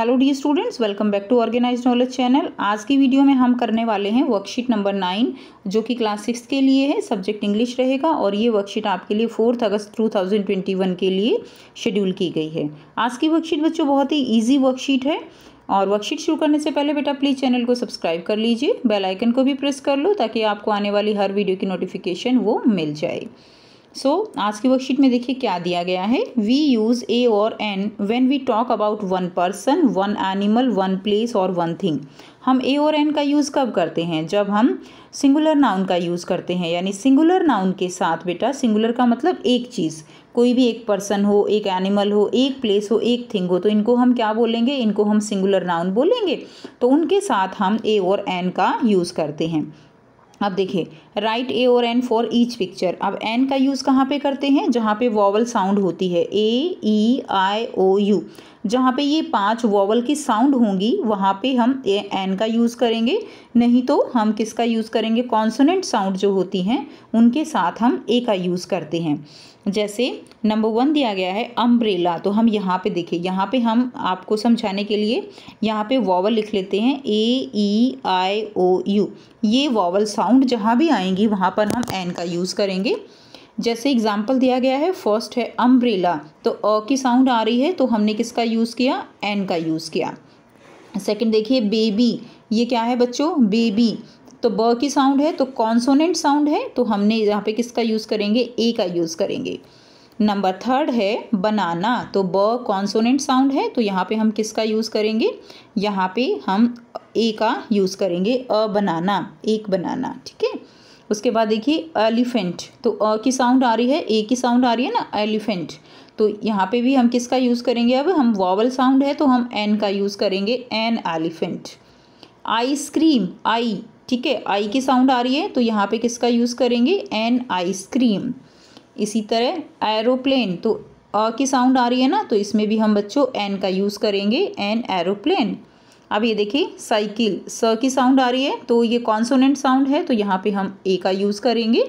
hello the students welcome back to organise knowledge channel आज की video में हम करने वाले हैं वर्कशीट नंबर नाइन जो कि क्लास सिक्स के लिए है सब्जेक्ट इंग्लिश रहेगा और ये वर्कशीट आपके लिए फोर्थ अगस्त टू थाउजेंड ट्वेंटी वन के लिए शेड्यूल की गई है आज की वर्कशीट बच्चों बहुत ही ईजी वर्कशीट है और वर्कशीट शुरू करने से पहले बेटा प्लीज़ चैनल को सब्सक्राइब कर लीजिए बेलाइकन को भी प्रेस कर लो ताकि आपको आने वाली हर वीडियो की नोटिफिकेशन वो मिल जाए सो so, आज की वर्कशीट में देखिए क्या दिया गया है वी यूज़ ए और an when we talk about one person one animal one place और वन थिंग हम ए और एन का यूज़ कब करते हैं जब हम सिंगुलर नाउन का यूज़ करते हैं यानी सिंगुलर नाउन के साथ बेटा सिंगुलर का मतलब एक चीज़ कोई भी एक पर्सन हो एक एनिमल हो एक प्लेस हो एक थिंग हो तो इनको हम क्या बोलेंगे इनको हम सिंगुलर नाउन बोलेंगे तो उनके साथ हम ए और एन का यूज़ करते हैं अब देखिए राइट ए और एन फॉर ईच पिक्चर अब एन का यूज़ कहाँ पे करते हैं जहाँ पे वॉवल साउंड होती है ए ई आई ओ यू जहाँ पे ये पांच वॉवल की साउंड होंगी वहाँ पे हम ए एन का यूज़ करेंगे नहीं तो हम किसका यूज़ करेंगे कॉन्सोनेंट साउंड जो होती हैं उनके साथ हम ए का यूज़ करते हैं जैसे नंबर वन दिया गया है अम्ब्रेला तो हम यहाँ पे देखें यहाँ पे हम आपको समझाने के लिए यहाँ पे वॉवल लिख लेते हैं A E I O U ये वॉवल साउंड जहाँ भी आएंगी वहाँ पर हम एन का यूज़ करेंगे जैसे एग्जाम्पल दिया गया है फर्स्ट है अम्ब्रेला तो अ की साउंड आ रही है तो हमने किसका यूज़ किया एन का यूज़ किया सेकंड देखिए बेबी ये क्या है बच्चों बेबी तो ब की साउंड है तो कॉन्सोनेंट साउंड है तो हमने यहाँ पे किसका यूज़ करेंगे ए का यूज़ करेंगे नंबर थर्ड है बनाना तो ब कॉन्सोनेंट साउंड है तो यहाँ पे हम किसका यूज़ करेंगे यहाँ पे हम ए का यूज़ करेंगे अ बनाना एक बनाना ठीक है उसके बाद देखिए एलिफेंट तो अ की साउंड आ रही है ए की साउंड आ रही है ना एलिफेंट तो यहाँ पे भी हम किसका यूज़ करेंगे अब हम वॉवल साउंड है तो हम एन का यूज़ करेंगे एन एलिफेंट आइसक्रीम आई ठीक है आई की साउंड आ रही है तो यहाँ पे किसका यूज़ करेंगे एन आइसक्रीम इसी तरह एरोप्लेन तो अ की साउंड आ रही है ना तो इसमें भी हम बच्चों एन का यूज़ करेंगे एन एरोप्लेन अब ये देखिए साइकिल स की साउंड आ रही है तो ये कॉन्सोनेंट साउंड है तो यहाँ पे हम ए का यूज़ करेंगे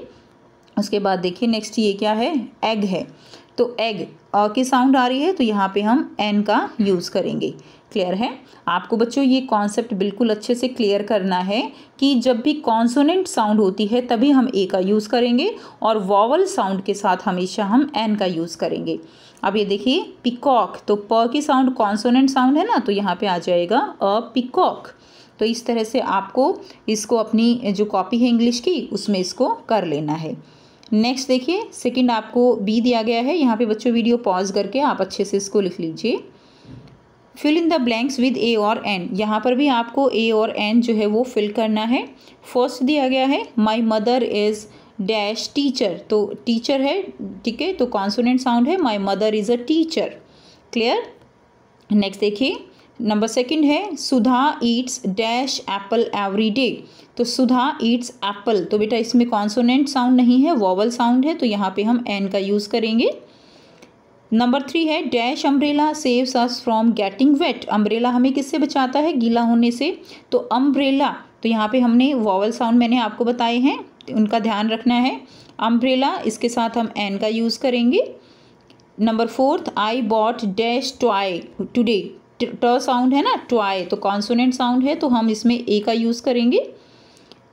उसके बाद देखिए नेक्स्ट ये क्या है एग है तो एग अ की साउंड आ रही है तो यहाँ पे हम एन का यूज़ करेंगे क्लियर है आपको बच्चों ये कॉन्सेप्ट बिल्कुल अच्छे से क्लियर करना है कि जब भी कॉन्सोनेंट साउंड होती है तभी हम ए का यूज़ करेंगे और वॉवल साउंड के साथ हमेशा हम एन का यूज़ करेंगे अब ये देखिए पिकॉक तो प की साउंड कॉन्सोनेंट साउंड है ना तो यहाँ पे आ जाएगा अ पिकॉक तो इस तरह से आपको इसको अपनी जो कॉपी है इंग्लिश की उसमें इसको कर लेना है नेक्स्ट देखिए सेकंड आपको बी दिया गया है यहाँ पे बच्चों वीडियो पॉज करके आप अच्छे से इसको लिख लीजिए fill in the blanks with a और एन यहाँ पर भी आपको ए और एन जो है वो फिल करना है फर्स्ट दिया गया है my mother is dash teacher तो टीचर है ठीक है तो कॉन्सोनेंट साउंड है my mother is a teacher clear next देखिए नंबर सेकंड है Sudha eats dash apple every day तो सुधा ईट्स एप्पल तो बेटा इसमें कॉन्सोनेंट साउंड नहीं है वॉवल साउंड है तो यहाँ पे हम एन का यूज़ करेंगे नंबर थ्री है dash umbrella saves us from getting wet umbrella हमें किससे बचाता है गीला होने से तो अम्ब्रेला तो यहाँ पे हमने वॉवल साउंड मैंने आपको बताए हैं तो उनका ध्यान रखना है अम्ब्रेला इसके साथ हम एन का यूज़ करेंगे number fourth I bought dash toy today ट साउंड है ना ट्वाय तो कॉन्सोनेंट साउंड है तो हम इसमें ए का यूज़ करेंगे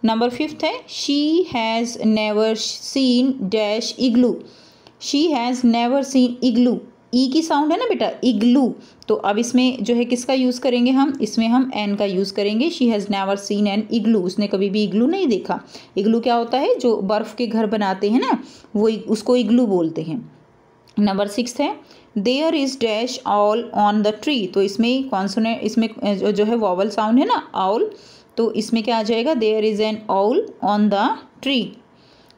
नंबर फिफ्थ है she has never seen dash igloo she has never seen igloo ई की साउंड है ना बेटा इग्लू तो अब इसमें जो है किसका यूज़ करेंगे हम इसमें हम एन का यूज़ करेंगे she has never seen an igloo उसने कभी भी इग्लू नहीं देखा इग्लू क्या होता है जो बर्फ़ के घर बनाते हैं ना वो उसको इग्लू बोलते हैं नंबर सिक्स है there is dash all on the tree तो इसमें कॉन्सोने इसमें जो है वॉवल साउंड है ना ऑल तो इसमें क्या आ जाएगा there is an all on the tree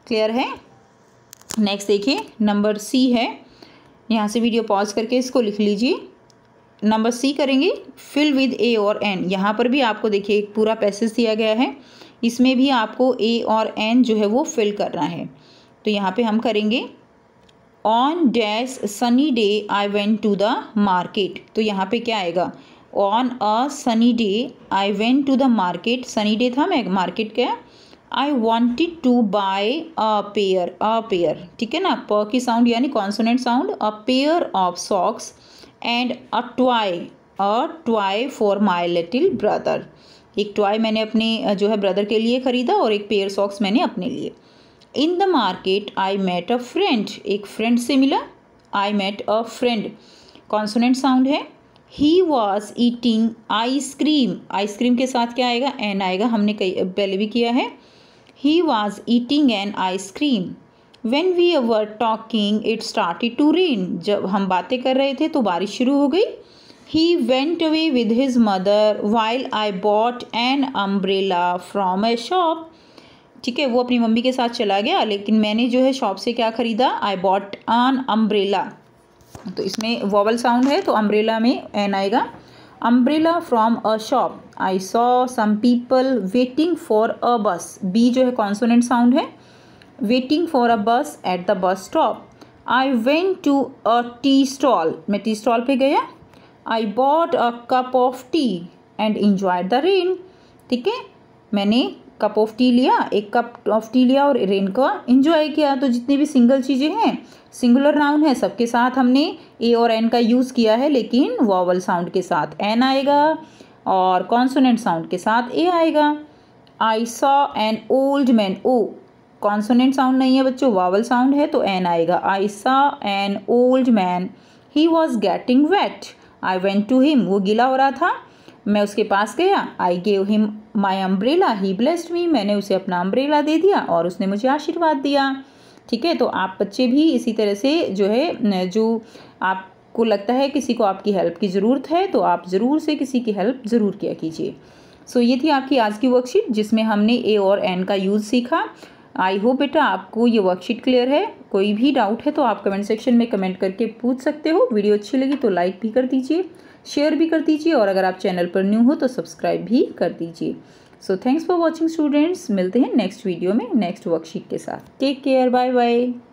clear है नेक्स्ट देखिए नंबर सी है यहाँ से वीडियो पॉज करके इसको लिख लीजिए नंबर सी करेंगे फिल विद ए और एन यहाँ पर भी आपको देखिए एक पूरा पैसेज दिया गया है इसमें भी आपको ए और एन जो है वो फिल करना है तो यहाँ पे हम करेंगे on dash sunny day I went to the market तो यहाँ पे क्या आएगा on a sunny day I went to the market sunny day था मैं मार्केट क्या I wanted to buy a pair a pair ठीक है ना प की साउंड यानी consonant sound a pair of socks and a toy a toy for my little brother एक टॉय मैंने अपने जो है ब्रदर के लिए ख़रीदा और एक पेयर सॉक्स मैंने अपने लिए in the market I met a friend एक फ्रेंड से मिला I met a friend consonant sound है he was eating ice cream ice cream के साथ क्या आएगा एन आएगा हमने कई पहले भी किया है he was eating an ice cream when we were talking it started to rain जब हम बातें कर रहे थे तो बारिश शुरू हो गई he went away with his mother while I bought an umbrella from a shop ठीक है वो अपनी मम्मी के साथ चला गया लेकिन मैंने जो है शॉप से क्या ख़रीदा आई बॉट आन अम्ब्रेला तो इसमें वॉवल साउंड है तो अम्ब्रेला में एन आएगा umbrella from a shop I saw some people waiting for a bus B जो है कॉन्सोनेंट साउंड है waiting for a bus at the bus stop I went to a tea stall मैं tea stall पे गया I bought a cup of tea and enjoy the rain ठीक है मैंने cup of T लिया एक cup of T लिया और रेन का इंजॉय किया तो जितनी भी सिंगल चीज़ें हैं सिंगुलर नाउन है सबके साथ हमने ए और एन का यूज़ किया है लेकिन वॉवल साउंड के साथ एन आएगा और कॉन्सोनेंट साउंड के साथ ए आएगा I saw an old man O consonant sound नहीं है बच्चों वावल साउंड है तो एन आएगा I saw an old man he was getting wet I went to him वो गीला हो रहा था मैं उसके पास गया I gave him my umbrella he blessed me मैंने उसे अपना अम्ब्रेला दे दिया और उसने मुझे आशीर्वाद दिया ठीक है तो आप बच्चे भी इसी तरह से जो है जो आपको लगता है किसी को आपकी हेल्प की ज़रूरत है तो आप ज़रूर से किसी की हेल्प ज़रूर किया कीजिए सो so, ये थी आपकी आज की वर्कशीट जिसमें हमने ए और एन का यूज़ सीखा आई होप बेटा आपको ये वर्कशीट क्लियर है कोई भी डाउट है तो आप कमेंट सेक्शन में कमेंट करके पूछ सकते हो वीडियो अच्छी लगी तो लाइक भी कर दीजिए शेयर भी कर दीजिए और अगर आप चैनल पर न्यू हो तो सब्सक्राइब भी कर दीजिए so thanks for watching students मिलते हैं नेक्स्ट वीडियो में नेक्स्ट वर्कशीट के साथ टेक केयर बाय बाय